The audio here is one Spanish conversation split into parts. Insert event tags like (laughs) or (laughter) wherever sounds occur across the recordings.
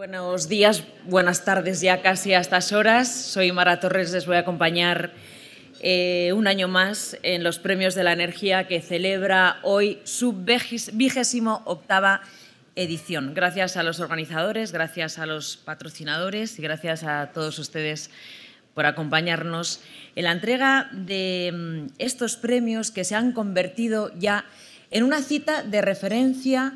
Buenos días, buenas tardes ya casi a estas horas. Soy Mara Torres, les voy a acompañar eh, un año más en los Premios de la Energía que celebra hoy su vigésimo octava edición. Gracias a los organizadores, gracias a los patrocinadores y gracias a todos ustedes por acompañarnos en la entrega de mm, estos premios que se han convertido ya en una cita de referencia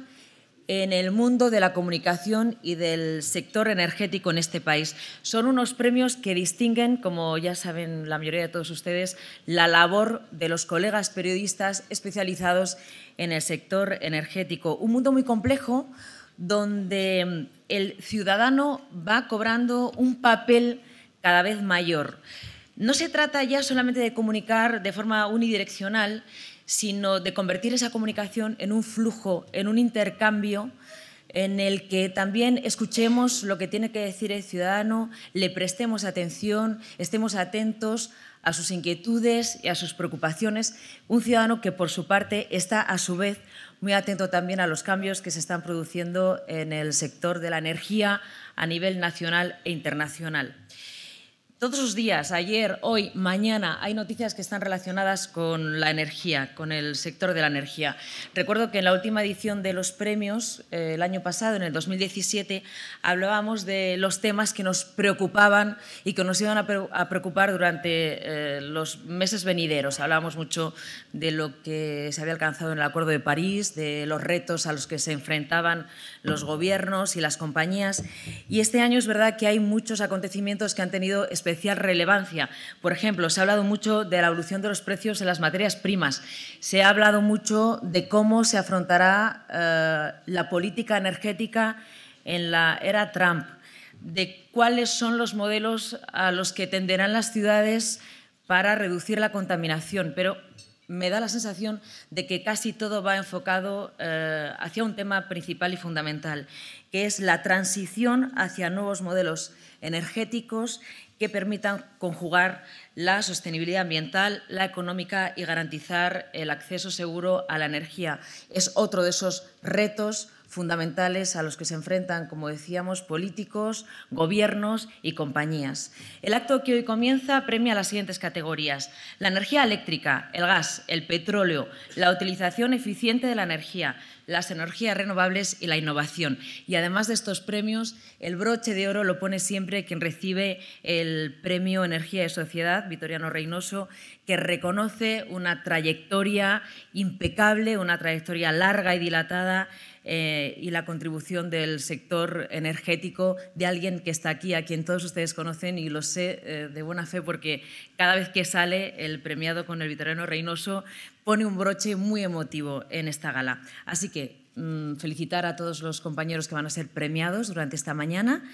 en el mundo de la comunicación y del sector energético en este país. Son unos premios que distinguen, como ya saben la mayoría de todos ustedes, la labor de los colegas periodistas especializados en el sector energético. Un mundo muy complejo donde el ciudadano va cobrando un papel cada vez mayor. No se trata ya solamente de comunicar de forma unidireccional, sino de convertir esa comunicación en un flujo, en un intercambio en el que también escuchemos lo que tiene que decir el ciudadano, le prestemos atención, estemos atentos a sus inquietudes y a sus preocupaciones. Un ciudadano que, por su parte, está a su vez muy atento también a los cambios que se están produciendo en el sector de la energía a nivel nacional e internacional. Todos los días, ayer, hoy, mañana, hay noticias que están relacionadas con la energía, con el sector de la energía. Recuerdo que en la última edición de los premios, eh, el año pasado, en el 2017, hablábamos de los temas que nos preocupaban y que nos iban a preocupar durante eh, los meses venideros. Hablábamos mucho de lo que se había alcanzado en el Acuerdo de París, de los retos a los que se enfrentaban los gobiernos y las compañías. Y este año es verdad que hay muchos acontecimientos que han tenido especial relevancia. Por ejemplo, se ha hablado mucho de la evolución de los precios en las materias primas, se ha hablado mucho de cómo se afrontará eh, la política energética en la era Trump, de cuáles son los modelos a los que tenderán las ciudades para reducir la contaminación. Pero me da la sensación de que casi todo va enfocado eh, hacia un tema principal y fundamental, que es la transición hacia nuevos modelos energéticos que permitan conjugar la sostenibilidad ambiental, la económica y garantizar el acceso seguro a la energía. Es otro de esos retos fundamentales a los que se enfrentan, como decíamos, políticos, gobiernos y compañías. El acto que hoy comienza premia las siguientes categorías. La energía eléctrica, el gas, el petróleo, la utilización eficiente de la energía, las energías renovables y la innovación. Y además de estos premios, el broche de oro lo pone siempre quien recibe el premio Energía y Sociedad, Vitoriano Reynoso, que reconoce una trayectoria impecable, una trayectoria larga y dilatada eh, y la contribución del sector energético de alguien que está aquí, a quien todos ustedes conocen y lo sé eh, de buena fe porque cada vez que sale el premiado con el Vitoriano Reynoso pone un broche muy emotivo en esta gala. Así que mm, felicitar a todos los compañeros que van a ser premiados durante esta mañana.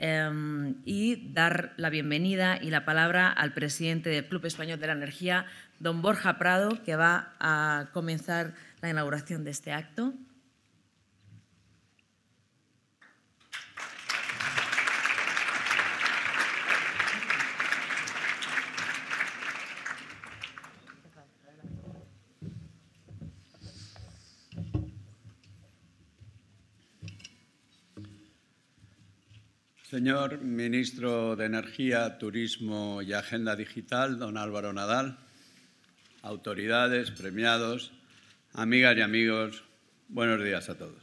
Em, y dar la bienvenida y la palabra al presidente del Club Español de la Energía, don Borja Prado, que va a comenzar la inauguración de este acto. Señor Ministro de Energía, Turismo y Agenda Digital, don Álvaro Nadal, autoridades, premiados, amigas y amigos, buenos días a todos.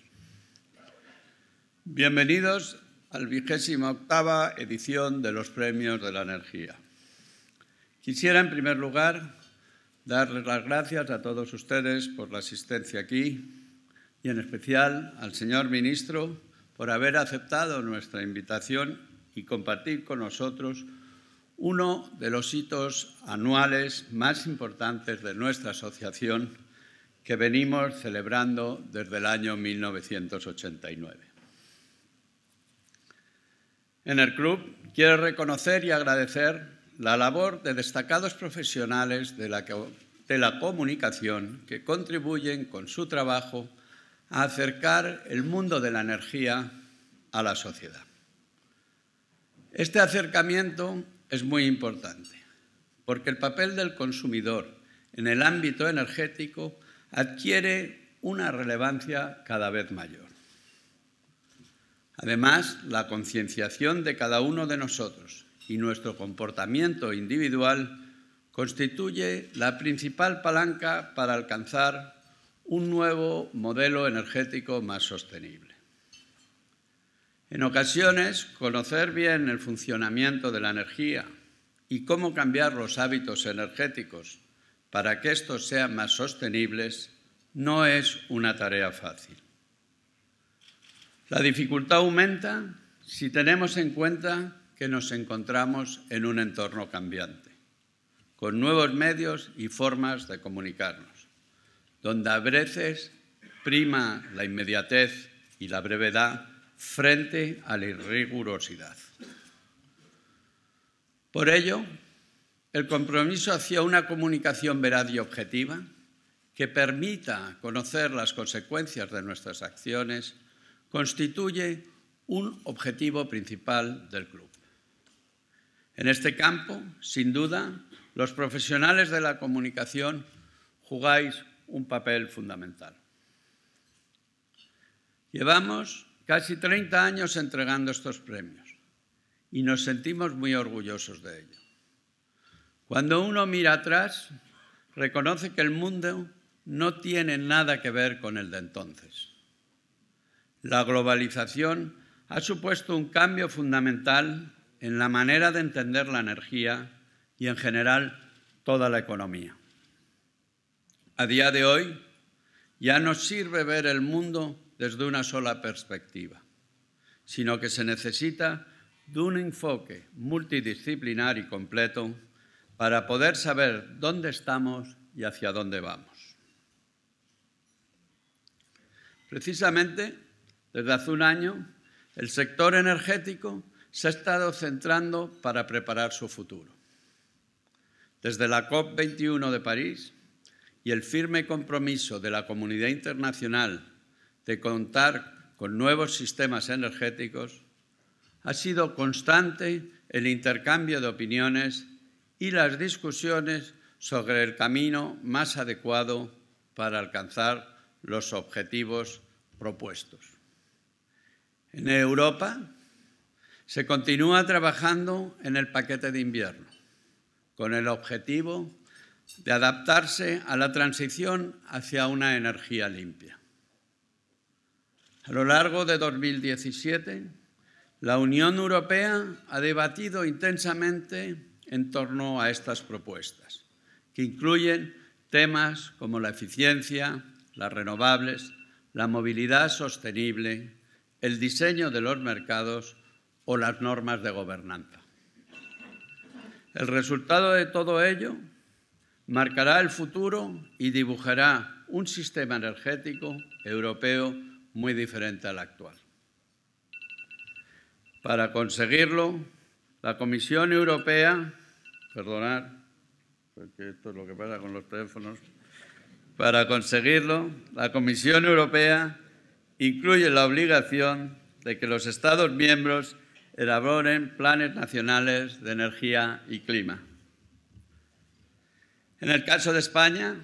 Bienvenidos al vigésima octava edición de los Premios de la Energía. Quisiera, en primer lugar, darles las gracias a todos ustedes por la asistencia aquí y, en especial, al señor ministro por haber aceptado nuestra invitación y compartir con nosotros uno de los hitos anuales más importantes de nuestra asociación que venimos celebrando desde el año 1989. En el club quiero reconocer y agradecer la labor de destacados profesionales de la, comunicación que contribuyen con su trabajo a acercar el mundo de la energía a la sociedad. Este acercamiento es muy importante porque el papel del consumidor en el ámbito energético adquiere una relevancia cada vez mayor. Además, la concienciación de cada uno de nosotros y nuestro comportamiento individual constituye la principal palanca para alcanzar un nuevo modelo energético más sostenible. En ocasiones, conocer bien el funcionamiento de la energía y cómo cambiar los hábitos energéticos para que estos sean más sostenibles no es una tarea fácil. La dificultad aumenta si tenemos en cuenta que nos encontramos en un entorno cambiante, con nuevos medios y formas de comunicarnos donde a veces prima la inmediatez y la brevedad frente a la rigurosidad. Por ello, el compromiso hacia una comunicación veraz y objetiva que permita conocer las consecuencias de nuestras acciones constituye un objetivo principal del club. En este campo, sin duda, los profesionales de la comunicación jugáis un papel fundamental. Llevamos casi 30 años entregando estos premios y nos sentimos muy orgullosos de ello. Cuando uno mira atrás, reconoce que el mundo no tiene nada que ver con el de entonces. La globalización ha supuesto un cambio fundamental en la manera de entender la energía y en general toda la economía. A día de hoy ya no sirve ver el mundo desde una sola perspectiva, sino que se necesita de un enfoque multidisciplinar y completo para poder saber dónde estamos y hacia dónde vamos. Precisamente, desde hace un año, el sector energético se ha estado centrando para preparar su futuro. Desde la COP21 de París, y el firme compromiso de la comunidad internacional de contar con nuevos sistemas energéticos, ha sido constante el intercambio de opiniones y las discusiones sobre el camino más adecuado para alcanzar los objetivos propuestos. En Europa se continúa trabajando en el paquete de invierno, con el objetivo de adaptarse a la transición hacia una energía limpia. A lo largo de 2017, la Unión Europea ha debatido intensamente en torno a estas propuestas, que incluyen temas como la eficiencia, las renovables, la movilidad sostenible, el diseño de los mercados o las normas de gobernanza. El resultado de todo ello marcará el futuro y dibujará un sistema energético europeo muy diferente al actual. Para conseguirlo, la Comisión Europea, perdonad, porque esto es lo que pasa con los teléfonos, para conseguirlo, la Comisión Europea incluye la obligación de que los Estados miembros elaboren planes nacionales de energía y clima. En el caso de España,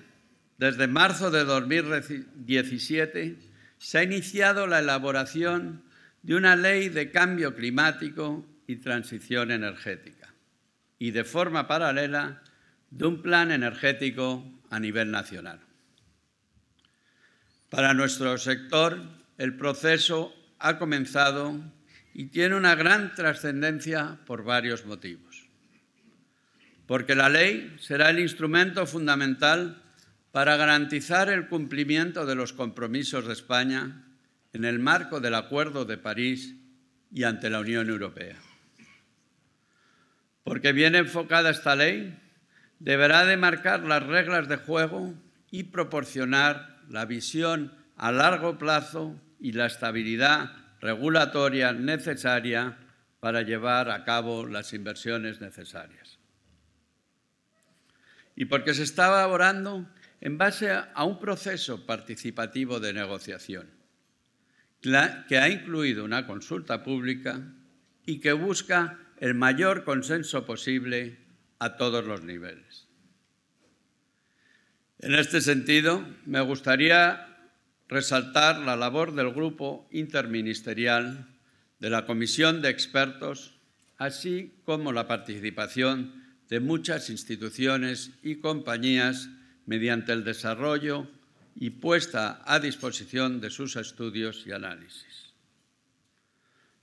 desde marzo de 2017 se ha iniciado la elaboración de una ley de cambio climático y transición energética y de forma paralela de un plan energético a nivel nacional. Para nuestro sector, el proceso ha comenzado y tiene una gran trascendencia por varios motivos porque la ley será el instrumento fundamental para garantizar el cumplimiento de los compromisos de España en el marco del Acuerdo de París y ante la Unión Europea. Porque bien enfocada esta ley, deberá demarcar las reglas de juego y proporcionar la visión a largo plazo y la estabilidad regulatoria necesaria para llevar a cabo las inversiones necesarias y porque se está elaborando en base a un proceso participativo de negociación que ha incluido una consulta pública y que busca el mayor consenso posible a todos los niveles. En este sentido, me gustaría resaltar la labor del grupo interministerial, de la comisión de expertos, así como la participación de muchas instituciones y compañías mediante el desarrollo y puesta a disposición de sus estudios y análisis.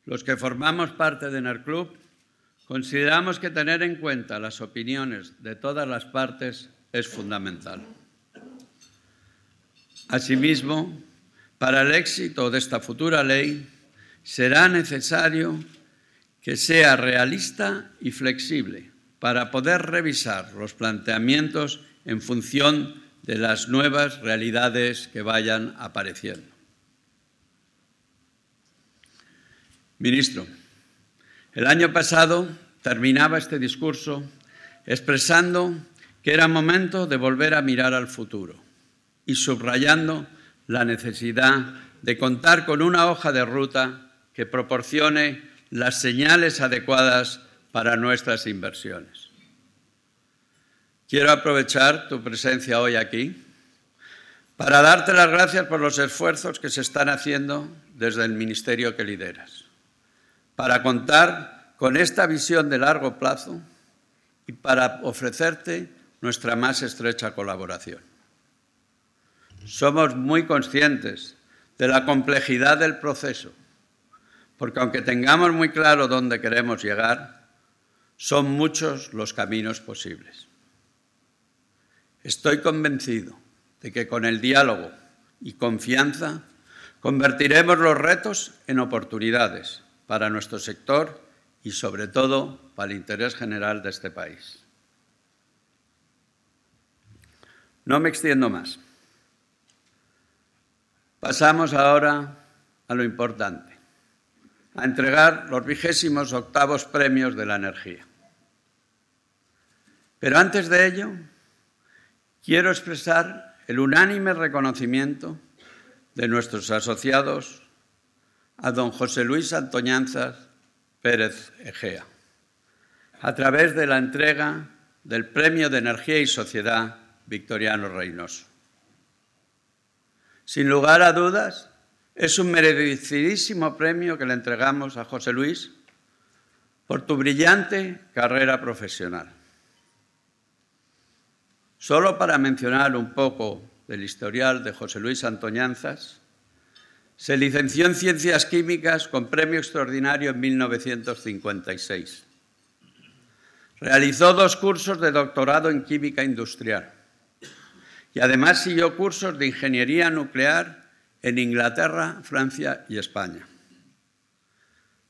Los que formamos parte de NERClub consideramos que tener en cuenta las opiniones de todas las partes es fundamental. Asimismo, para el éxito de esta futura ley será necesario que sea realista y flexible para poder revisar los planteamientos en función de las nuevas realidades que vayan apareciendo. Ministro, el año pasado terminaba este discurso expresando que era momento de volver a mirar al futuro y subrayando la necesidad de contar con una hoja de ruta que proporcione las señales adecuadas para nuestras inversiones. Quiero aprovechar tu presencia hoy aquí para darte las gracias por los esfuerzos que se están haciendo desde el ministerio que lideras, para contar con esta visión de largo plazo y para ofrecerte nuestra más estrecha colaboración. Somos muy conscientes de la complejidad del proceso, porque aunque tengamos muy claro dónde queremos llegar, son muchos los caminos posibles. Estoy convencido de que con el diálogo y confianza convertiremos los retos en oportunidades para nuestro sector y sobre todo para el interés general de este país. No me extiendo más. Pasamos ahora a lo importante, a entregar los vigésimos octavos premios de la energía. Pero antes de ello, quiero expresar el unánime reconocimiento de nuestros asociados a don José Luis Antoñanzas Pérez Egea, a través de la entrega del Premio de Energía y Sociedad Victoriano Reynoso. Sin lugar a dudas, es un merecidísimo premio que le entregamos a José Luis por tu brillante carrera profesional. Solo para mencionar un poco del historial de José Luis Antoñanzas, se licenció en Ciencias Químicas con premio extraordinario en 1956. Realizó dos cursos de doctorado en Química Industrial y además siguió cursos de Ingeniería Nuclear en Inglaterra, Francia y España.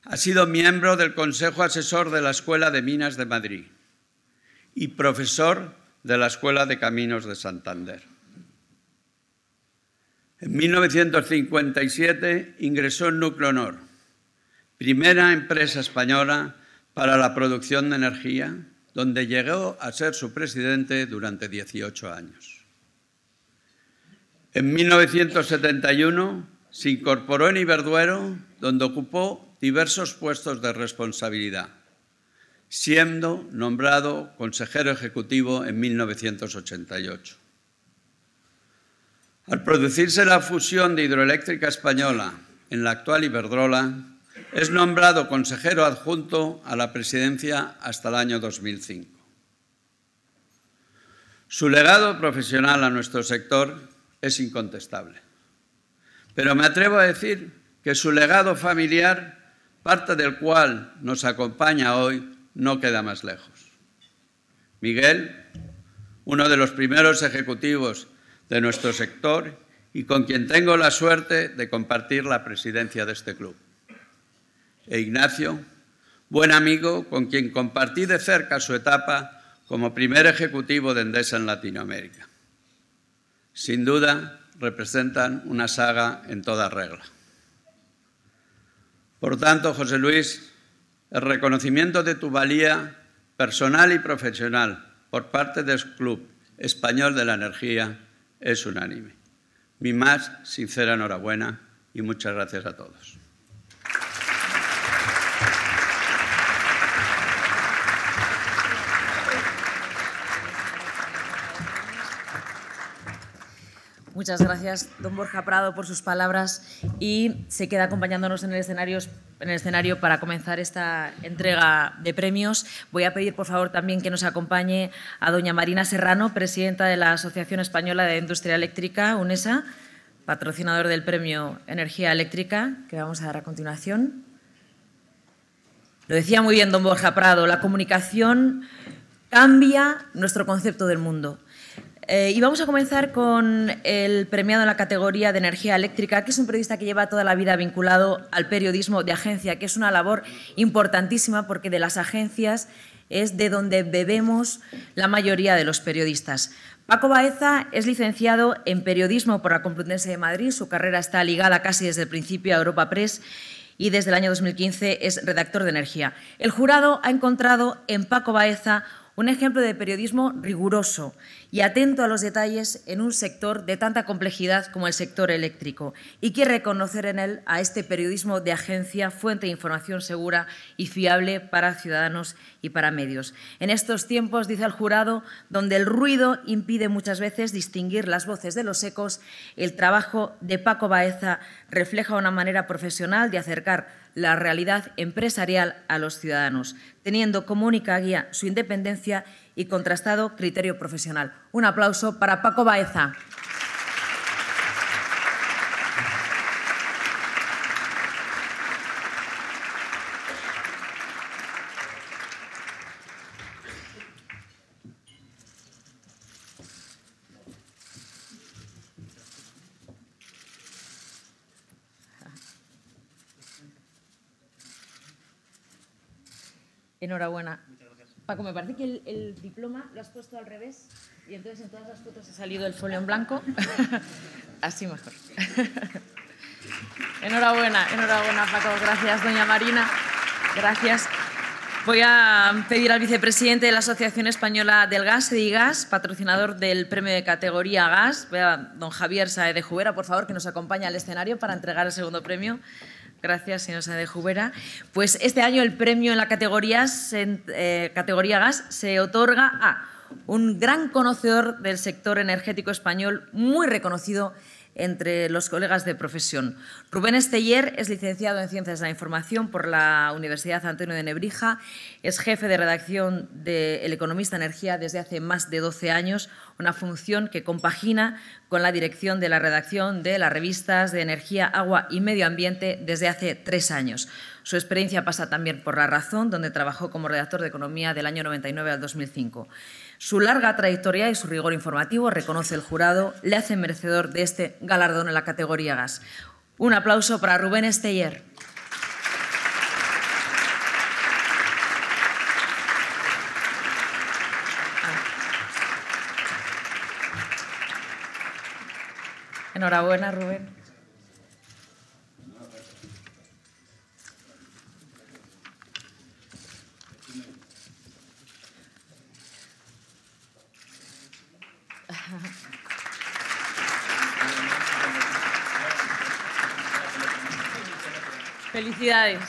Ha sido miembro del Consejo Asesor de la Escuela de Minas de Madrid y profesor de la Escuela de Caminos de Santander. En 1957 ingresó en honor primera empresa española para la producción de energía, donde llegó a ser su presidente durante 18 años. En 1971 se incorporó en Iberduero, donde ocupó diversos puestos de responsabilidad siendo nombrado consejero ejecutivo en 1988. Al producirse la fusión de Hidroeléctrica Española en la actual Iberdrola, es nombrado consejero adjunto a la presidencia hasta el año 2005. Su legado profesional a nuestro sector es incontestable, pero me atrevo a decir que su legado familiar, parte del cual nos acompaña hoy, no queda más lejos. Miguel, uno de los primeros ejecutivos de nuestro sector y con quien tengo la suerte de compartir la presidencia de este club. E Ignacio, buen amigo con quien compartí de cerca su etapa como primer ejecutivo de Endesa en Latinoamérica. Sin duda, representan una saga en toda regla. Por tanto, José Luis, el reconocimiento de tu valía personal y profesional por parte del Club Español de la Energía es unánime. Mi más sincera enhorabuena y muchas gracias a todos. Muchas gracias, don Borja Prado, por sus palabras y se queda acompañándonos en el escenario en el escenario para comenzar esta entrega de premios. Voy a pedir, por favor, también que nos acompañe a doña Marina Serrano, presidenta de la Asociación Española de Industria Eléctrica, UNESA, patrocinador del premio Energía Eléctrica, que vamos a dar a continuación. Lo decía muy bien don Borja Prado, la comunicación cambia nuestro concepto del mundo. Eh, y vamos a comenzar con el premiado en la categoría de energía eléctrica, que es un periodista que lleva toda la vida vinculado al periodismo de agencia, que es una labor importantísima porque de las agencias es de donde bebemos la mayoría de los periodistas. Paco Baeza es licenciado en periodismo por la Complutense de Madrid, su carrera está ligada casi desde el principio a Europa Press y desde el año 2015 es redactor de energía. El jurado ha encontrado en Paco Baeza un ejemplo de periodismo riguroso y atento a los detalles en un sector de tanta complejidad como el sector eléctrico. Y que reconocer en él a este periodismo de agencia, fuente de información segura y fiable para ciudadanos y para medios. En estos tiempos, dice el jurado, donde el ruido impide muchas veces distinguir las voces de los ecos, el trabajo de Paco Baeza refleja una manera profesional de acercar la realidad empresarial a los ciudadanos, teniendo como única guía su independencia y contrastado criterio profesional. Un aplauso para Paco Baeza. Enhorabuena. Paco, me parece que el, diploma lo has puesto al revés y entonces en todas las fotos ha salido el folio en blanco. (laughs) Así mejor. (laughs) enhorabuena, enhorabuena, Paco. Gracias, doña Marina. Gracias. Voy a pedir al vicepresidente de la Asociación Española del Gas, Gas, patrocinador del premio de categoría Gas, don Javier Sae de Jubera, por favor, que nos acompañe al escenario para entregar el segundo premio. Gracias, señora de Jubera. Pues este año el premio en la eh, categoría gas se otorga a un gran conocedor del sector energético español, muy reconocido entre los colegas de profesión. Rubén Esteller es licenciado en Ciencias de la Información por la Universidad Antonio de Nebrija, es jefe de redacción de El Economista Energía desde hace más de 12 años, una función que compagina con la dirección de la redacción de las revistas de Energía, Agua y Medio Ambiente desde hace tres años. Su experiencia pasa también por La Razón, donde trabajó como redactor de Economía del año 99 al 2005. Su larga trayectoria y su rigor informativo, reconoce el jurado, le hacen merecedor de este galardón en la categoría gas. Un aplauso para Rubén Esteller. Ah. Enhorabuena, Rubén. Felicidades.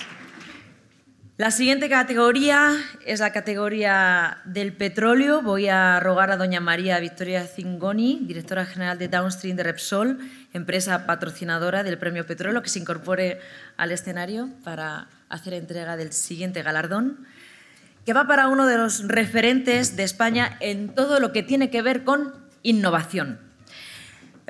La siguiente categoría es la categoría del petróleo. Voy a rogar a doña María Victoria Zingoni, directora general de Downstream de Repsol, empresa patrocinadora del Premio Petróleo, que se incorpore al escenario para hacer entrega del siguiente galardón, que va para uno de los referentes de España en todo lo que tiene que ver con innovación.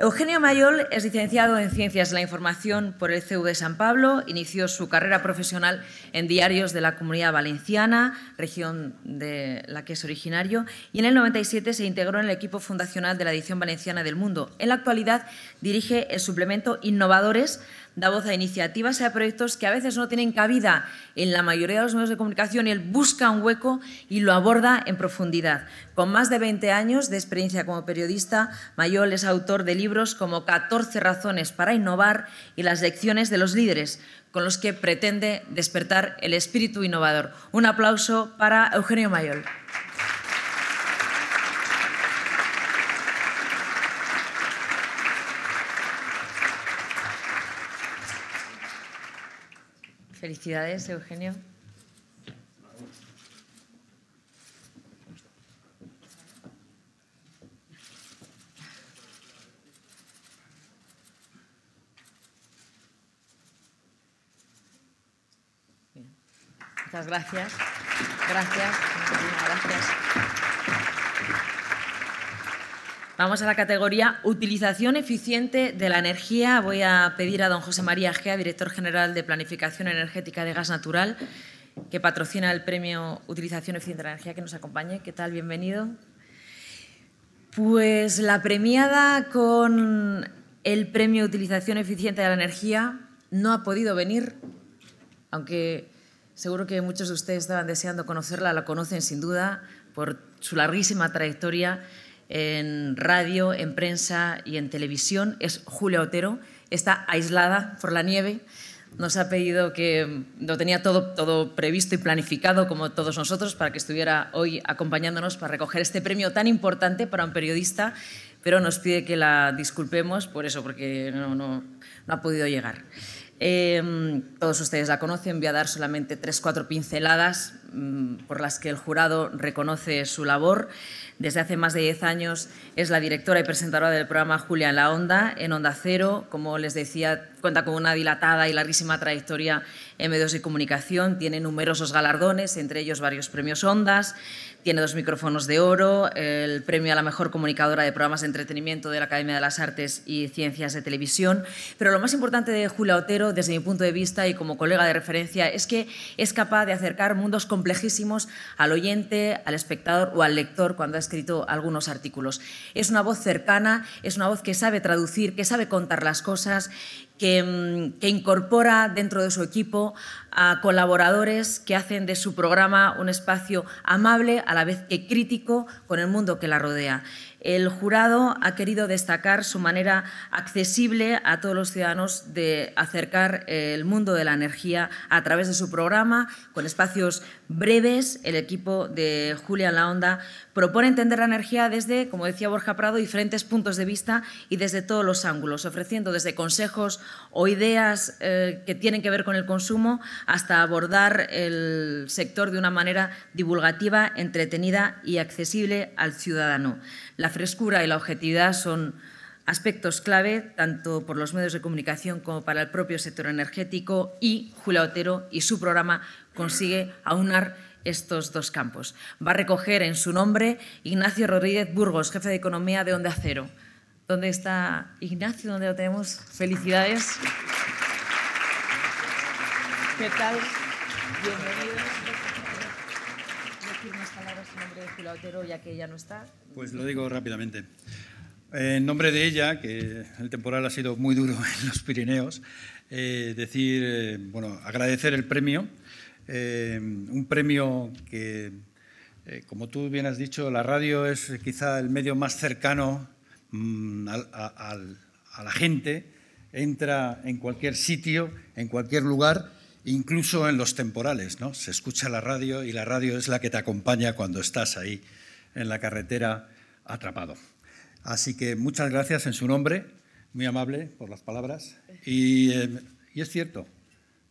Eugenio Mayol es licenciado en Ciencias de la Información por el CEU de San Pablo. Inició su carrera profesional en diarios de la Comunidad Valenciana, región de la que es originario, y en el 97 se integró en el equipo fundacional de la edición valenciana del Mundo. En la actualidad dirige el suplemento Innovadores da voz a iniciativas y a proyectos que a veces no tienen cabida en la mayoría de los medios de comunicación y él busca un hueco y lo aborda en profundidad. Con más de 20 años de experiencia como periodista, Mayol es autor de libros como 14 razones para innovar y las lecciones de los líderes, con los que pretende despertar el espíritu innovador. Un aplauso para Eugenio Mayol. Felicidades, Eugenio. Muchas gracias. Gracias. gracias. Vamos a la categoría Utilización eficiente de la energía. Voy a pedir a don José María Gea, director general de Planificación Energética de Gas Natural, que patrocina el premio Utilización eficiente de la energía, que nos acompañe. ¿Qué tal? Bienvenido. Pues la premiada con el premio Utilización eficiente de la energía no ha podido venir, aunque seguro que muchos de ustedes estaban deseando conocerla, la conocen sin duda por su larguísima trayectoria en radio, en prensa y en televisión, es Julia Otero. Está aislada por la nieve. Nos ha pedido que mm, lo tenía todo, todo previsto y planificado, como todos nosotros, para que estuviera hoy acompañándonos para recoger este premio tan importante para un periodista, pero nos pide que la disculpemos por eso, porque no, no, ha podido llegar. Em, todos ustedes la conocen, voy a dar solamente tres, cuatro pinceladas mm, por las que el jurado reconoce su labor. Desde hace más de 10 años es la directora y presentadora del programa Julia en la Onda, en Onda Cero. Como les decía, cuenta con una dilatada y larguísima trayectoria en medios de comunicación. Tiene numerosos galardones, entre ellos varios premios Ondas. Tiene dos micrófonos de oro, el premio a la mejor comunicadora de programas de entretenimiento de la Academia de las Artes y Ciencias de Televisión. Pero lo más importante de Julia Otero, desde mi punto de vista y como colega de referencia, es que es capaz de acercar mundos complejísimos al oyente, al espectador o al lector cuando ha escrito algunos artículos. Es una voz cercana, es una voz que sabe traducir, que sabe contar las cosas Mm, que, incorpora dentro de su equipo a colaboradores que hacen de su programa un espacio amable, a la vez que crítico, con el mundo que la rodea. El jurado ha querido destacar su manera accesible a todos los ciudadanos de acercar eh, el mundo de la energía a través de su programa, con espacios breves. El equipo de La Honda propone entender la energía desde, como decía Borja Prado, diferentes puntos de vista y desde todos los ángulos, ofreciendo desde consejos o ideas eh, que tienen que ver con el consumo hasta abordar el sector de una manera divulgativa, entretenida y accesible al ciudadano frescura y la objetividad son aspectos clave tanto por los medios de comunicación como para el propio sector energético y Julia Otero y su programa consigue aunar estos dos campos. Va a recoger en su nombre Ignacio Rodríguez Burgos, jefe de economía de Onda Cero. ¿Dónde está Ignacio? ¿Dónde lo tenemos? Felicidades. ¿Qué tal? Bienvenidos. Decir unas palabras en nombre de Julia Otero, ya que ella no está. Pues lo digo rápidamente. En nombre de ella, que el temporal ha sido muy duro (laughs) en los Pirineos, eh, decir, eh, bueno, agradecer el premio, eh, un premio que, como tú bien has dicho, la radio es quizá el medio más cercano mm, a, a la gente, entra en cualquier sitio, en cualquier lugar, incluso en los temporales, ¿no? Se escucha la radio y la radio es la que te acompaña cuando estás ahí en la carretera atrapado. Así que muchas gracias en su nombre, muy amable por las palabras. Eh, y, es cierto,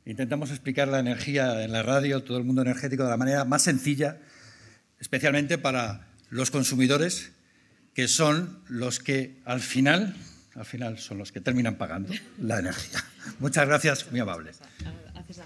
intentamos explicar la energía en la radio, todo el mundo energético, de la manera más sencilla, especialmente para los consumidores, que son los que al final, al final son los que terminan pagando la energía. Muchas gracias, muy amable. Haces ya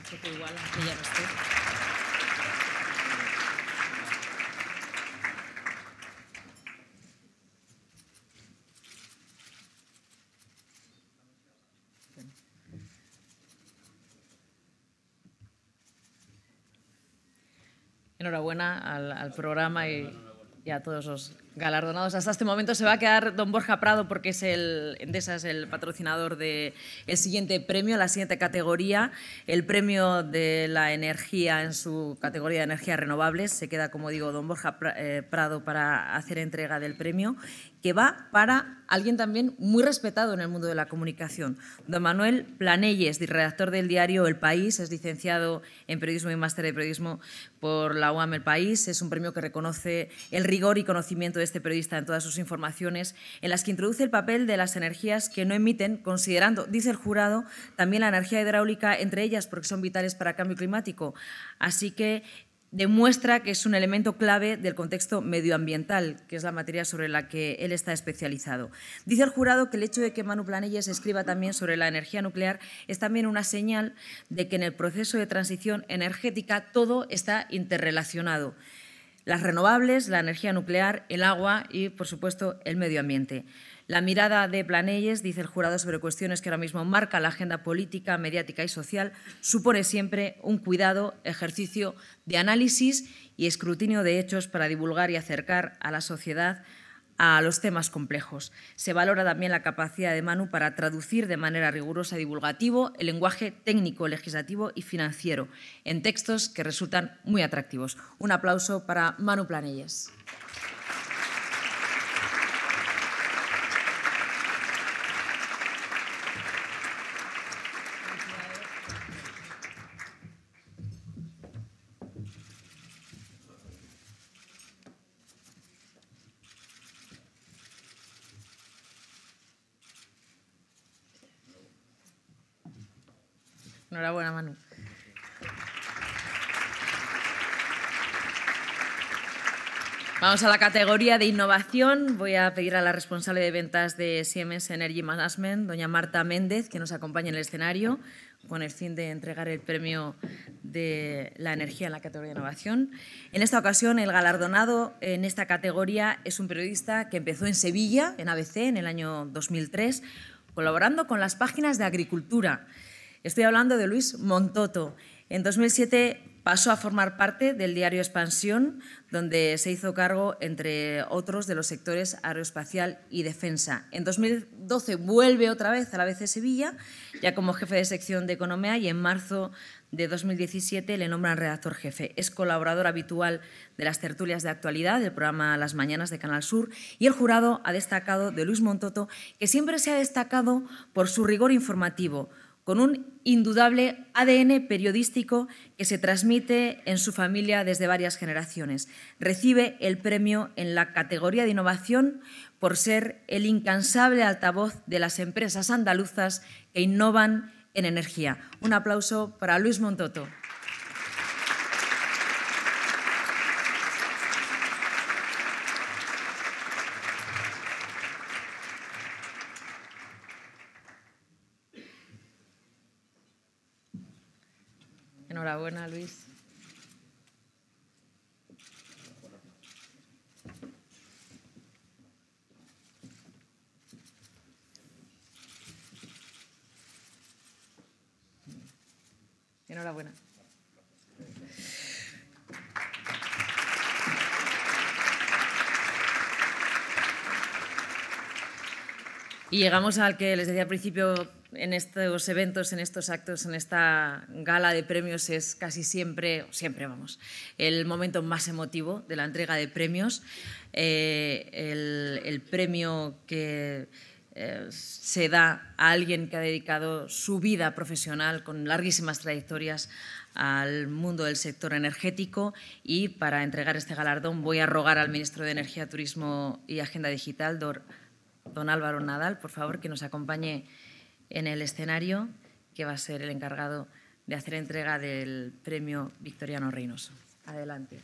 enhorabuena al, programa y, a todos los galardonados. Hasta este momento se va a quedar don Borja Prado porque es el, es el patrocinador del siguiente premio, la siguiente categoría. El premio de la energía en su categoría de energías renovables. Se queda, como digo, don Borja eh, Prado para hacer entrega del premio que va para alguien también muy respetado en el mundo de la comunicación. Don Manuel Planelles, redactor del diario El País, es licenciado en periodismo y máster de periodismo por la UAM El País. Es un premio que reconoce el rigor y conocimiento de este periodista en todas sus informaciones, en las que introduce el papel de las energías que no emiten, considerando, dice el jurado, también la energía hidráulica entre ellas, porque son vitales para el cambio climático. Así que demuestra que es un elemento clave del contexto medioambiental, que es la materia sobre la que él está especializado. Dice el jurado que el hecho de que Manu Planelles escriba también sobre la energía nuclear es también una señal de que en el proceso de transición energética todo está interrelacionado. Las renovables, la energía nuclear, el agua y, por supuesto, el medio ambiente. La mirada de Planelles, dice el jurado, sobre cuestiones que ahora mismo marca la agenda política, mediática y social, supone siempre un cuidado ejercicio de análisis y escrutinio de hechos para divulgar y acercar a la sociedad a los temas complejos. Se valora también la capacidad de Manu para traducir de manera rigurosa y divulgativa el lenguaje técnico, legislativo y financiero en textos que resultan muy atractivos. Un aplauso para Manu Planelles. Enhorabuena, Manu. Vamos a la categoría de innovación. Voy a pedir a la responsable de ventas de Siemens Energy Management, doña Marta Méndez, que nos acompañe en el escenario con el fin de entregar el premio de la energía en la categoría de innovación. En esta ocasión, el galardonado en esta categoría es un periodista que empezó en Sevilla, en ABC, en el año 2003, colaborando con las páginas de agricultura Estoy hablando de Luis Montoto. En 2007 pasó a formar parte del diario Expansión, donde se hizo cargo, entre otros, de los sectores aeroespacial y defensa. En 2012 vuelve otra vez a la BC Sevilla, ya como jefe de sección de economía, y en marzo de 2017 le nombran redactor jefe. Es colaborador habitual de las tertulias de actualidad del programa Las Mañanas de Canal Sur y el jurado ha destacado de Luis Montoto, que siempre se ha destacado por su rigor informativo, con un indudable ADN periodístico que se transmite en su familia desde varias generaciones. Recibe el premio en la categoría de innovación por ser el incansable altavoz de las empresas andaluzas que innovan en energía. Un aplauso para Luis Montoto. Enhorabuena, Luis. Enhorabuena. Y llegamos al que les decía al principio en estos eventos, en estos actos, en esta gala de premios es casi siempre, siempre vamos, el momento más emotivo de la entrega de premios. Eh, el, premio que eh, se da a alguien que ha dedicado su vida profesional con larguísimas trayectorias al mundo del sector energético y para entregar este galardón voy a rogar al ministro de Energía, Turismo y Agenda Digital, don Álvaro Nadal, por favor, que nos acompañe en el escenario, que va a ser el encargado de hacer entrega del premio Victoriano Reynoso. Adelante,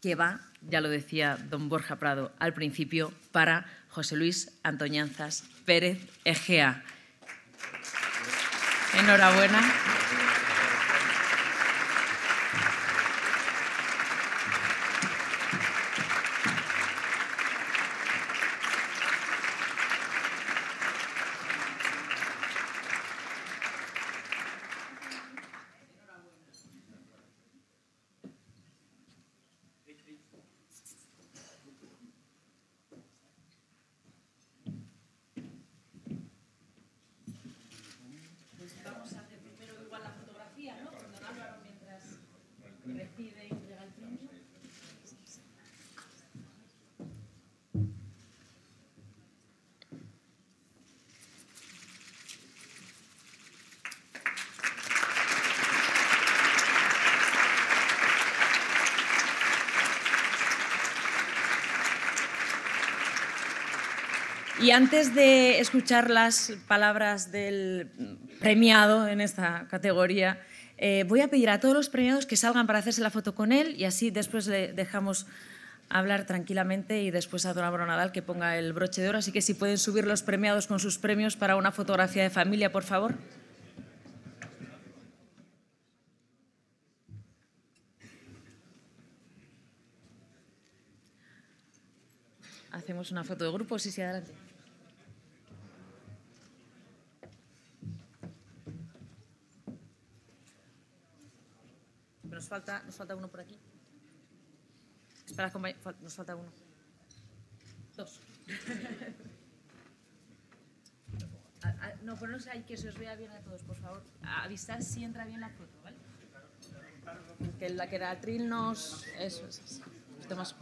Que va, ya lo decía don Borja Prado al principio, para José Luis Antoñanzas Pérez Egea. Enhorabuena. Y antes de escuchar las palabras del premiado en esta categoría, eh, voy a pedir a todos los premiados que salgan para hacerse la foto con él y así después le dejamos hablar tranquilamente y después a Don Álvaro Nadal que ponga el broche de oro. Así que si pueden subir los premiados con sus premios para una fotografía de familia, por favor. Hacemos una foto de grupo, sí, sí, adelante. nos falta, nos falta uno por aquí. Espera, nos falta uno. Dos. (laughs) Ah, ah, no, no, sé ahí que se os vea bien a todos, por favor. Avisad si entra bien la foto, ¿vale? Que la que era atril nos... Eso, eso, eso. Temas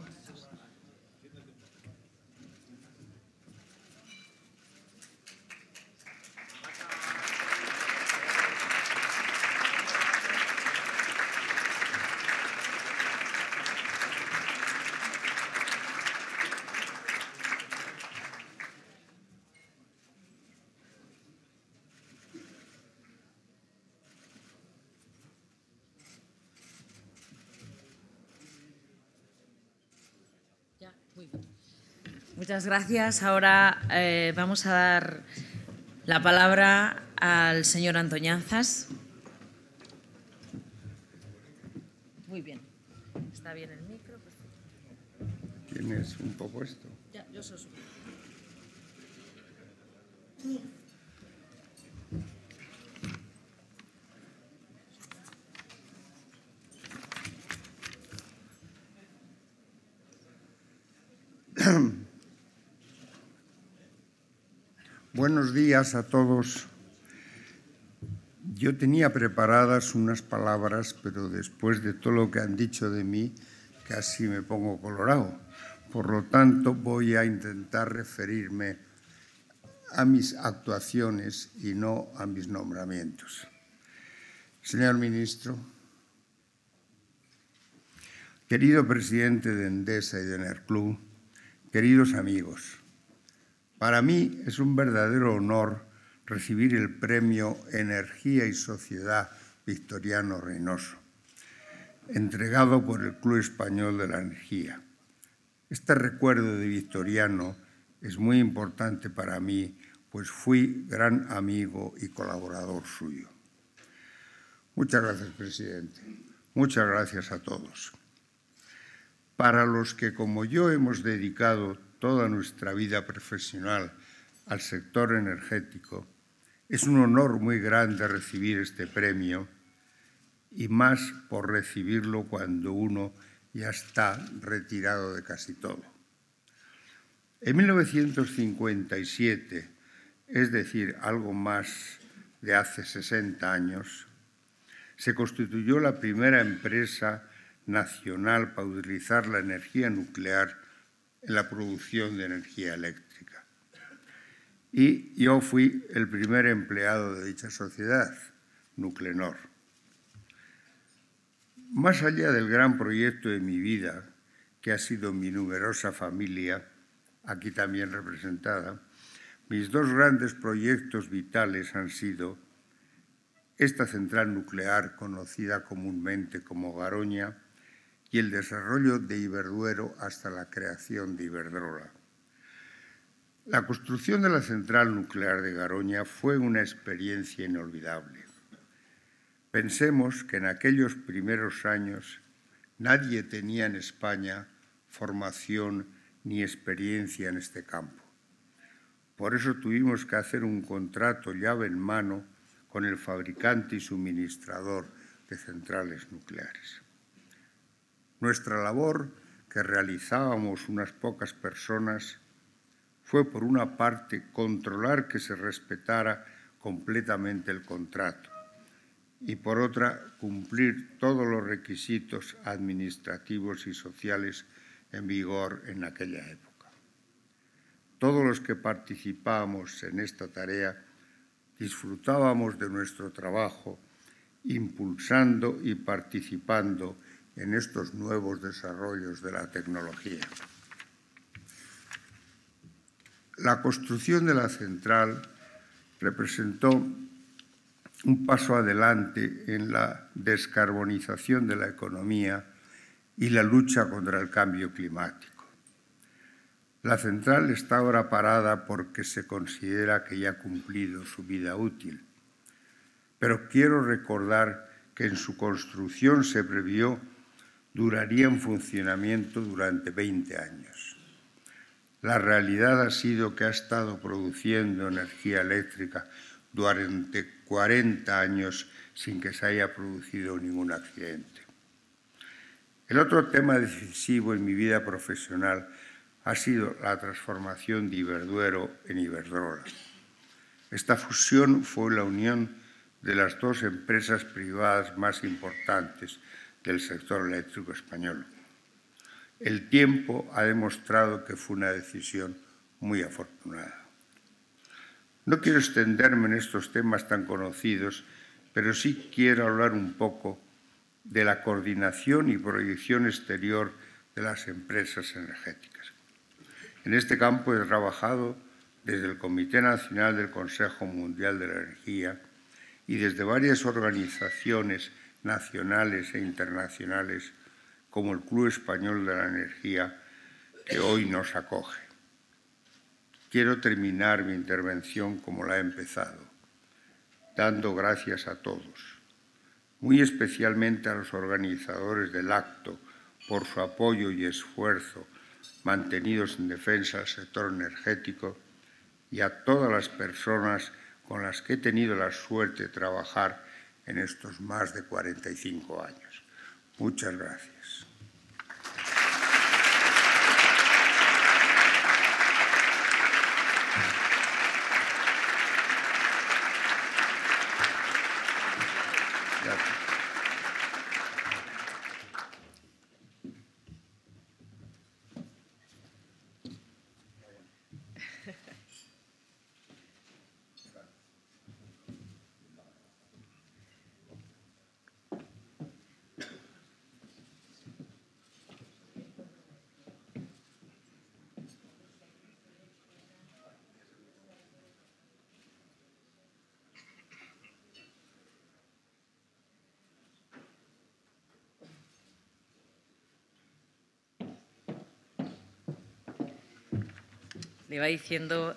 Muchas gracias. Ahora eh, vamos a dar la palabra al señor Antoñanzas. Muy bien. ¿Está bien el micro? Pues Tienes un poco esto. Ya, yo soy Buenos días a todos. Yo tenía preparadas unas palabras, pero después de todo lo que han dicho de mí, casi me pongo colorado. Por lo tanto, voy a intentar referirme a mis actuaciones y no a mis nombramientos. Señor ministro, querido presidente de Endesa y de Enerclub, queridos amigos, para mí es un verdadero honor recibir el premio Energía y Sociedad Victoriano Reynoso, entregado por el Club Español de la Energía. Este recuerdo de Victoriano es muy importante para mí, pues fui gran amigo y colaborador suyo. Muchas gracias, presidente. Muchas gracias a todos. Para los que como yo hemos dedicado toda nuestra vida profesional al sector energético, es un honor muy grande recibir este premio y más por recibirlo cuando uno ya está retirado de casi todo. En 1957, es decir, algo más de hace 60 años, se constituyó la primera empresa nacional para utilizar la energía nuclear en la producción de energía eléctrica. Y yo fui el primer empleado de dicha sociedad, Nuclenor. Más allá del gran proyecto de mi vida, que ha sido mi numerosa familia, aquí también representada, mis dos grandes proyectos vitales han sido esta central nuclear conocida comúnmente como Garoña y el desarrollo de Iberduero hasta la creación de Iberdrola. La construcción de la central nuclear de Garoña fue una experiencia inolvidable. Pensemos que en aquellos primeros años nadie tenía en España formación ni experiencia en este campo. Por eso tuvimos que hacer un contrato llave en mano con el fabricante y suministrador de centrales nucleares. Nuestra labor, que realizábamos unas pocas personas, fue por una parte controlar que se respetara completamente el contrato y por otra cumplir todos los requisitos administrativos y sociales en vigor en aquella época. Todos los que participábamos en esta tarea disfrutábamos de nuestro trabajo, impulsando y participando en estos nuevos desarrollos de la tecnología. La construcción de la central representó un paso adelante en la descarbonización de la economía y la lucha contra el cambio climático. La central está ahora parada porque se considera que ya ha cumplido su vida útil, pero quiero recordar que en su construcción se previó duraría en funcionamiento durante 20 años. La realidad ha sido que ha estado produciendo energía eléctrica durante 40 años sin que se haya producido ningún accidente. El otro tema decisivo en mi vida profesional ha sido la transformación de Iberduero en Iberdrola. Esta fusión fue la unión de las dos empresas privadas más importantes del sector eléctrico español. El tiempo ha demostrado que fue una decisión muy afortunada. No quiero extenderme en estos temas tan conocidos, pero sí quiero hablar un poco de la coordinación y proyección exterior de las empresas energéticas. En este campo he trabajado desde el Comité Nacional del Consejo Mundial de la Energía y desde varias organizaciones nacionales e internacionales como el Club Español de la Energía que hoy nos acoge. Quiero terminar mi intervención como la he empezado, dando gracias a todos, muy especialmente a los organizadores del acto por su apoyo y esfuerzo mantenidos en defensa del sector energético y a todas las personas con las que he tenido la suerte de trabajar en estos más de 45 años. Muchas gracias. le iba diciendo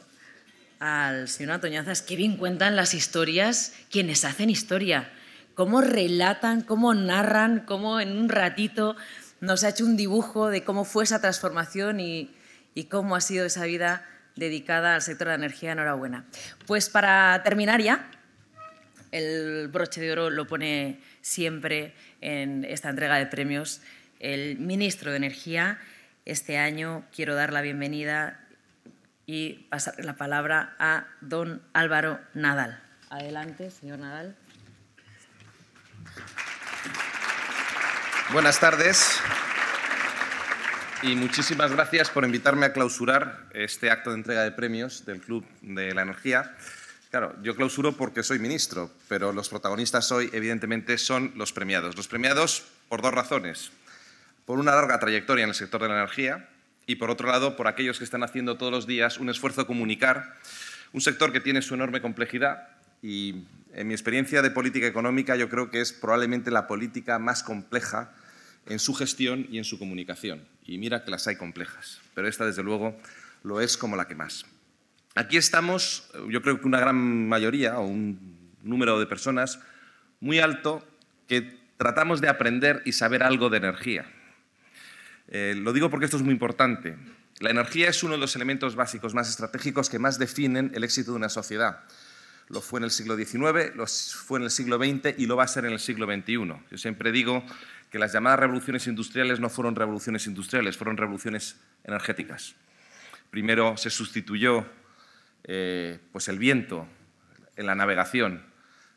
al señor Antoñazas, que bien cuentan las historias quienes hacen historia, cómo relatan, cómo narran, cómo en un ratito nos ha hecho un dibujo de cómo fue esa transformación y, y cómo ha sido esa vida dedicada al sector de la energía. Enhorabuena. Pues para terminar ya, el broche de oro lo pone siempre en esta entrega de premios el ministro de Energía. Este año quiero dar la bienvenida y pasar la palabra a don Álvaro Nadal. Adelante, señor Nadal. Buenas tardes y muchísimas gracias por invitarme a clausurar este acto de entrega de premios del Club de la Energía. Claro, yo clausuro porque soy ministro, pero los protagonistas hoy evidentemente son los premiados. Los premiados por dos razones. Por una larga trayectoria en el sector de la energía, y por otro lado por aquellos que están haciendo todos los días un esfuerzo comunicar un sector que tiene su enorme complejidad y en mi experiencia de política económica yo creo que es probablemente la política más compleja en su gestión y en su comunicación. Y mira que las hay complejas, pero esta desde luego lo es como la que más. Aquí estamos, yo creo que una gran mayoría o un número de personas muy alto que tratamos de aprender y saber algo de energía. Eh, lo digo porque esto es muy importante. La energía es uno de los elementos básicos más estratégicos que más definen el éxito de una sociedad. Lo fue en el siglo XIX, lo fue en el siglo XX y lo va a ser en el siglo XXI. Yo siempre digo que las llamadas revoluciones industriales no fueron revoluciones industriales, fueron revoluciones energéticas. Primero se sustituyó eh, pues el viento en la navegación.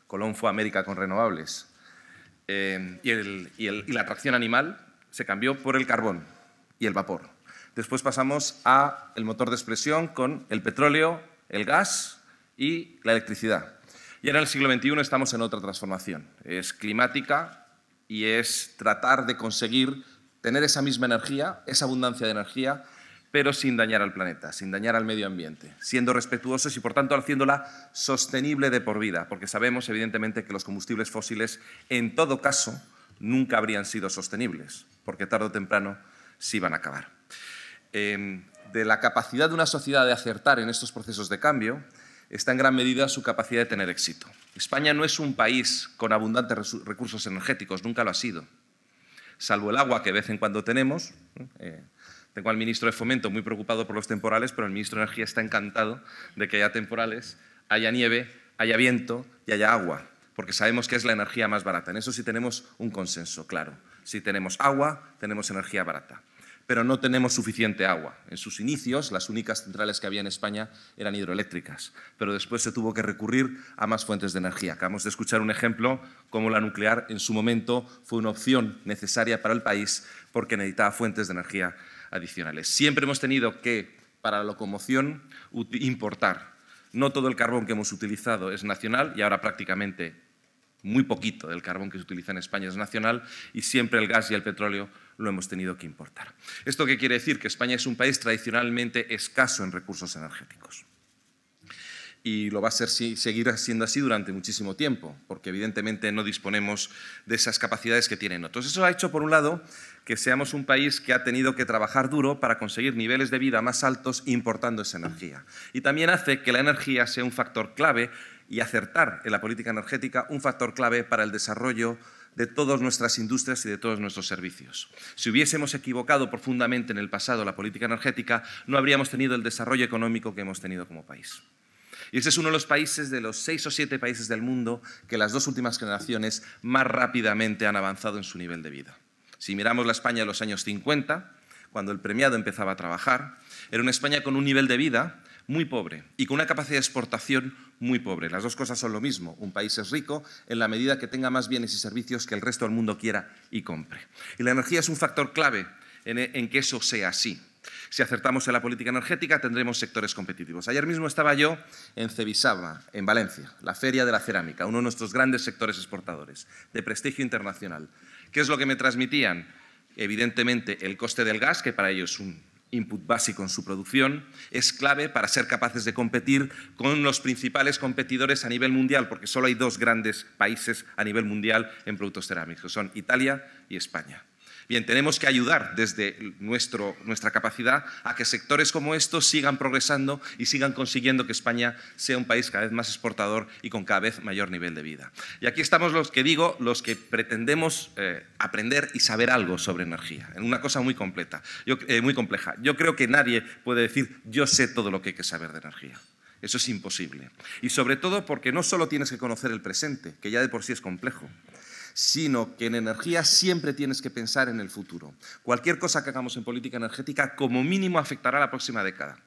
Colón fue América con renovables. Eh, y, y la atracción animal, se cambió por el carbón y el vapor. Después pasamos a el motor de expresión con el petróleo, el gas y la electricidad. Y en el siglo XXI estamos en otra transformación. Es climática y es tratar de conseguir tener esa misma energía, esa abundancia de energía, pero sin dañar al planeta, sin dañar al medio ambiente, siendo respetuosos y por tanto haciéndola sostenible de por vida, porque sabemos evidentemente que los combustibles fósiles en todo caso nunca habrían sido sostenibles, porque tarde o temprano se iban a acabar. Em, de la capacidad de una sociedad de acertar en estos procesos de cambio está en gran medida su capacidad de tener éxito. España no es un país con abundantes recursos energéticos, nunca lo ha sido, salvo el agua que de vez en cuando tenemos. Eh, tengo al ministro de Fomento muy preocupado por los temporales, pero el ministro de Energía está encantado de que haya temporales, haya nieve, haya viento y haya agua porque sabemos que es la energía más barata. En eso sí tenemos un consenso, claro. Si tenemos agua, tenemos energía barata. Pero no tenemos suficiente agua. En sus inicios, las únicas centrales que había en España eran hidroeléctricas, pero después se tuvo que recurrir a más fuentes de energía. Acabamos de escuchar un ejemplo como la nuclear en su momento fue una opción necesaria para el país porque necesitaba fuentes de energía adicionales. Siempre hemos tenido que, para la locomoción, importar no todo el carbón que hemos utilizado es nacional y ahora prácticamente muy poquito del carbón que se utiliza en España es nacional y siempre el gas y el petróleo lo hemos tenido que importar. ¿Esto qué quiere decir? Que España es un país tradicionalmente escaso en recursos energéticos. Y lo va a ser, seguir siendo así durante muchísimo tiempo, porque evidentemente no disponemos de esas capacidades que tienen otros. Eso ha hecho, por un lado, que seamos un país que ha tenido que trabajar duro para conseguir niveles de vida más altos importando esa energía. Y también hace que la energía sea un factor clave y acertar en la política energética un factor clave para el desarrollo de todas nuestras industrias y de todos nuestros servicios. Si hubiésemos equivocado profundamente en el pasado la política energética, no habríamos tenido el desarrollo económico que hemos tenido como país. Y ese es uno de los países, de los seis o siete países del mundo, que las dos últimas generaciones más rápidamente han avanzado en su nivel de vida. Si miramos la España de los años 50, cuando el premiado empezaba a trabajar, era una España con un nivel de vida muy pobre y con una capacidad de exportación muy pobre. Las dos cosas son lo mismo. Un país es rico en la medida que tenga más bienes y servicios que el resto del mundo quiera y compre. Y la energía es un factor clave en, que eso sea así. Si acertamos en la política energética, tendremos sectores competitivos. Ayer mismo estaba yo en Cevisaba, en Valencia, la Feria de la Cerámica, uno de nuestros grandes sectores exportadores, de prestigio internacional. ¿Qué es lo que me transmitían? Evidentemente, el coste del gas, que para ellos es un input básico en su producción, es clave para ser capaces de competir con los principales competidores a nivel mundial, porque solo hay dos grandes países a nivel mundial en productos cerámicos, son Italia y España. Bien, tenemos que ayudar desde nuestra capacidad a que sectores como estos sigan progresando y sigan consiguiendo que España sea un país cada vez más exportador y con cada vez mayor nivel de vida. Y aquí estamos los que digo, los que pretendemos eh, aprender y saber algo sobre energía, en una cosa muy completa, eh, muy compleja. Yo creo que nadie puede decir yo sé todo lo que hay que saber de energía. Eso es imposible. Y sobre todo porque no solo tienes que conocer el presente, que ya de por sí es complejo, sino que en energía siempre tienes que pensar en el futuro. Cualquier cosa que hagamos en política energética como mínimo afectará a la próxima década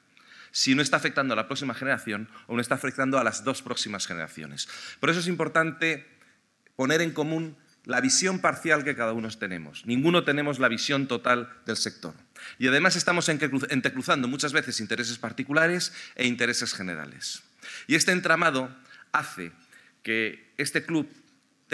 si no está afectando a la próxima generación o no está afectando a las dos próximas generaciones. Por eso es importante poner en común la visión parcial que cada uno tenemos. Ninguno tenemos la visión total del sector. Y además estamos entrecruzando muchas veces intereses particulares e intereses generales. Y este entramado hace que este club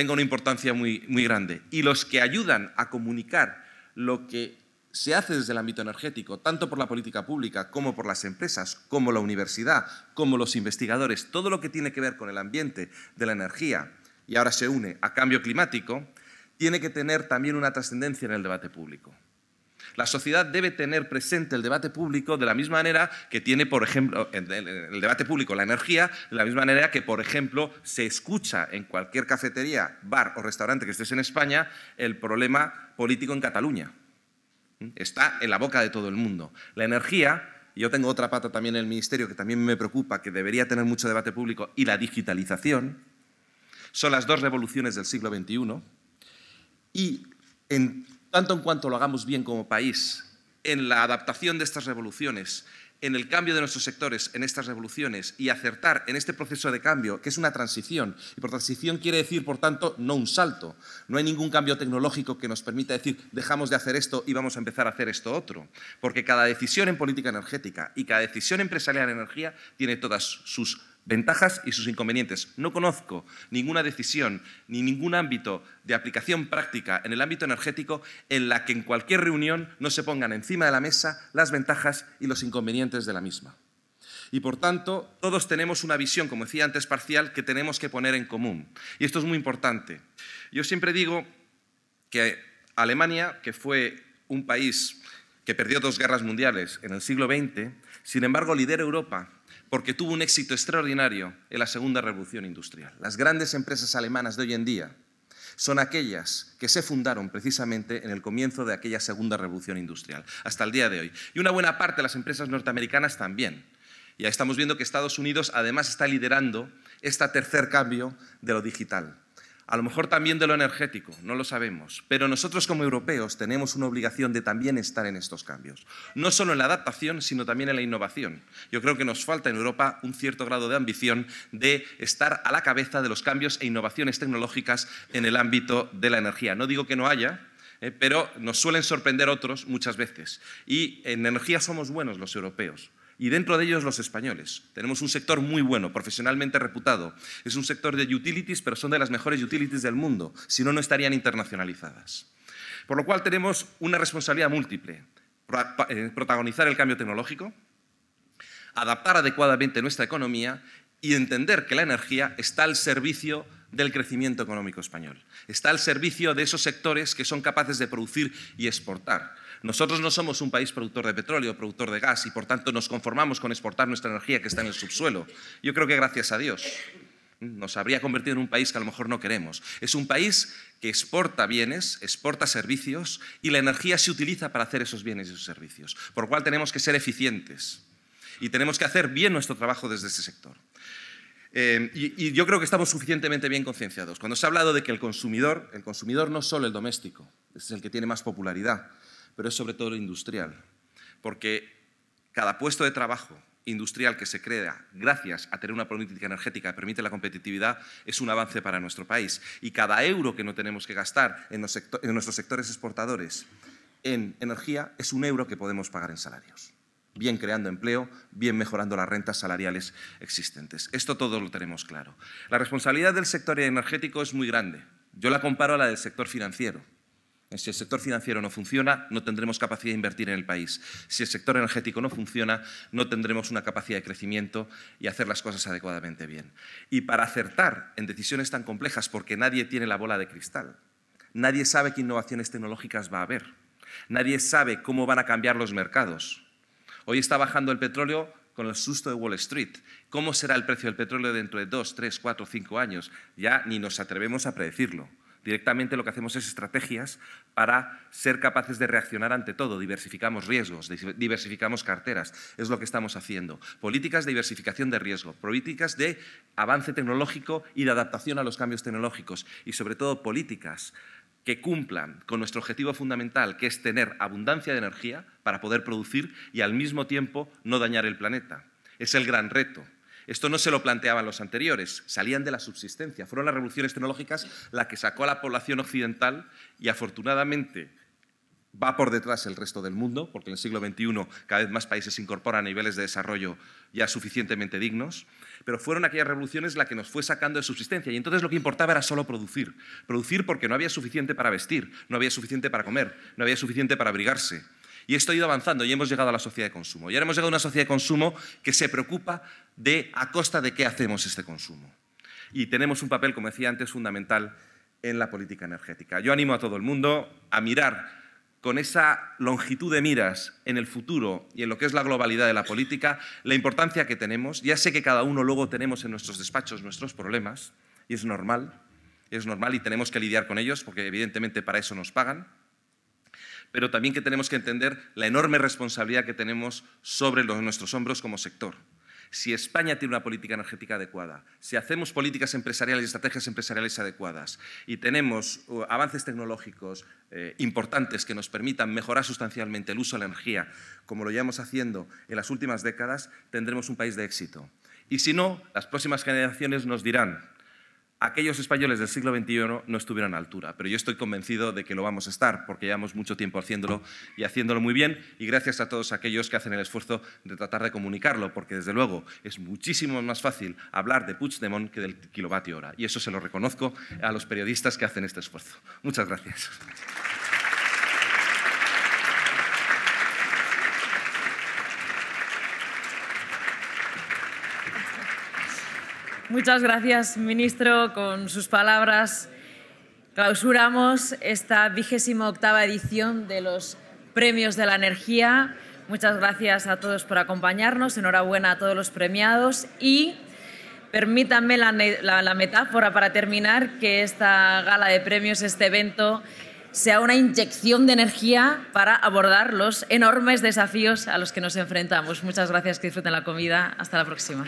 tenga una importancia muy, muy grande. Y los que ayudan a comunicar lo que se hace desde el ámbito energético, tanto por la política pública como por las empresas, como la universidad, como los investigadores, todo lo que tiene que ver con el ambiente, de la energía, y ahora se une a cambio climático, tiene que tener también una trascendencia en el debate público. La sociedad debe tener presente el debate público de la misma manera que tiene, por ejemplo, el, debate público, la energía, de la misma manera que, por ejemplo, se escucha en cualquier cafetería, bar o restaurante que estés en España el problema político en Cataluña. ¿Mm? Está en la boca de todo el mundo. La energía yo tengo otra pata también en el Ministerio que también me preocupa, que debería tener mucho debate público, y la digitalización. Son las dos revoluciones del siglo XXI. Y en tanto en cuanto lo hagamos bien como país, en la adaptación de estas revoluciones, en el cambio de nuestros sectores, en estas revoluciones y acertar en este proceso de cambio, que es una transición. Y por transición quiere decir, por tanto, no un salto. No hay ningún cambio tecnológico que nos permita decir, dejamos de hacer esto y vamos a empezar a hacer esto otro. Porque cada decisión en política energética y cada decisión empresarial en energía tiene todas sus ventajas y sus inconvenientes. No conozco ninguna decisión ni ningún ámbito de aplicación práctica en el ámbito energético en la que en cualquier reunión no se pongan encima de la mesa las ventajas y los inconvenientes de la misma. Y por tanto, todos tenemos una visión, como decía antes, parcial que tenemos que poner en común. Y esto es muy importante. Yo siempre digo que Alemania, que fue un país que perdió dos guerras mundiales en el siglo XX, sin embargo lidera Europa porque tuvo un éxito extraordinario en la segunda revolución industrial. Las grandes empresas alemanas de hoy en día son aquellas que se fundaron precisamente en el comienzo de aquella segunda revolución industrial, hasta el día de hoy. Y una buena parte de las empresas norteamericanas también. Ya estamos viendo que Estados Unidos además está liderando este tercer cambio de lo digital a lo mejor también de lo energético, no lo sabemos, pero nosotros como europeos tenemos una obligación de también estar en estos cambios, no solo en la adaptación, sino también en la innovación. Yo creo que nos falta en Europa un cierto grado de ambición de estar a la cabeza de los cambios e innovaciones tecnológicas en el ámbito de la energía. No digo que no haya, eh, pero nos suelen sorprender otros muchas veces. Y en energía somos buenos los europeos y dentro de ellos los españoles. Tenemos un sector muy bueno, profesionalmente reputado. Es un sector de utilities, pero son de las mejores utilities del mundo, si no, no estarían internacionalizadas. Por lo cual tenemos una responsabilidad múltiple. Eh, protagonizar el cambio tecnológico, adaptar adecuadamente nuestra economía y entender que la energía está al servicio del crecimiento económico español. Está al servicio de esos sectores que son capaces de producir y exportar. Nosotros no somos un país productor de petróleo, productor de gas, y por tanto nos conformamos con exportar nuestra energía que está en el subsuelo. Yo creo que gracias a Dios mm, nos habría convertido en un país que a lo mejor no queremos. Es un país que exporta bienes, exporta servicios y la energía se utiliza para hacer esos bienes y esos servicios, por lo cual tenemos que ser eficientes y tenemos que hacer bien nuestro trabajo desde ese sector. Em, y, y, yo creo que estamos suficientemente bien concienciados. Cuando se ha hablado de que el consumidor, el consumidor no es solo el doméstico, es el que tiene más popularidad, pero es sobre todo industrial, porque cada puesto de trabajo industrial que se crea gracias a tener una política energética que permite la competitividad es un avance para nuestro país. Y cada euro que no tenemos que gastar en, en nuestros sectores exportadores en energía es un euro que podemos pagar en salarios. Bien creando empleo, bien mejorando las rentas salariales existentes. Esto todo lo tenemos claro. La responsabilidad del sector energético es muy grande. Yo la comparo a la del sector financiero. Si el sector financiero no funciona, no tendremos capacidad de invertir en el país. Si el sector energético no funciona, no tendremos una capacidad de crecimiento y hacer las cosas adecuadamente bien. Y para acertar en decisiones tan complejas, porque nadie tiene la bola de cristal, nadie sabe qué innovaciones tecnológicas va a haber, nadie sabe cómo van a cambiar los mercados. Hoy está bajando el petróleo con el susto de Wall Street. ¿Cómo será el precio del petróleo dentro de dos, tres, cuatro, cinco años? Ya ni nos atrevemos a predecirlo. Directamente lo que hacemos es estrategias para ser capaces de reaccionar ante todo. Diversificamos riesgos, diversificamos carteras, es lo que estamos haciendo. Políticas de diversificación de riesgo, políticas de avance tecnológico y de adaptación a los cambios tecnológicos y sobre todo políticas que cumplan con nuestro objetivo fundamental, que es tener abundancia de energía para poder producir y al mismo tiempo no dañar el planeta. Es el gran reto esto no se lo planteaban los anteriores, salían de la subsistencia. Fueron las revoluciones tecnológicas las que sacó a la población occidental y afortunadamente va por detrás el resto del mundo, porque en el siglo XXI cada vez más países se incorporan a niveles de desarrollo ya suficientemente dignos, pero fueron aquellas revoluciones las que nos fue sacando de subsistencia y entonces lo que importaba era solo producir. Producir porque no había suficiente para vestir, no había suficiente para comer, no había suficiente para abrigarse. Y esto ha ido avanzando y hemos llegado a la sociedad de consumo. Y ahora hemos llegado a una sociedad de consumo que se preocupa de a costa de qué hacemos este consumo. Y tenemos un papel, como decía antes, fundamental en la política energética. Yo animo a todo el mundo a mirar con esa longitud de miras en el futuro y en lo que es la globalidad de la política, la importancia que tenemos. Ya sé que cada uno luego tenemos en nuestros despachos nuestros problemas, y es normal, es normal y tenemos que lidiar con ellos porque evidentemente para eso nos pagan pero también que tenemos que entender la enorme responsabilidad que tenemos sobre nuestros hombros como sector. Si España tiene una política energética adecuada, si hacemos políticas empresariales y estrategias empresariales adecuadas y tenemos uh, avances tecnológicos eh, importantes que nos permitan mejorar sustancialmente el uso de la energía, como lo llevamos haciendo en las últimas décadas, tendremos un país de éxito. Y si no, las próximas generaciones nos dirán, aquellos españoles del siglo XXI no estuvieran a altura, pero yo estoy convencido de que lo vamos a estar, porque llevamos mucho tiempo haciéndolo y haciéndolo muy bien, y gracias a todos aquellos que hacen el esfuerzo de tratar de comunicarlo, porque desde luego es muchísimo más fácil hablar de Puigdemont que del kilovatio hora, y eso se lo reconozco a los periodistas que hacen este esfuerzo. Muchas gracias. Muchas gracias, ministro. Con sus palabras clausuramos esta vigésima octava edición de los Premios de la Energía. Muchas gracias a todos por acompañarnos. Enhorabuena a todos los premiados y permítanme la, la metáfora para terminar que esta gala de premios, este evento, sea una inyección de energía para abordar los enormes desafíos a los que nos enfrentamos. Muchas gracias, que disfruten la comida. Hasta la próxima.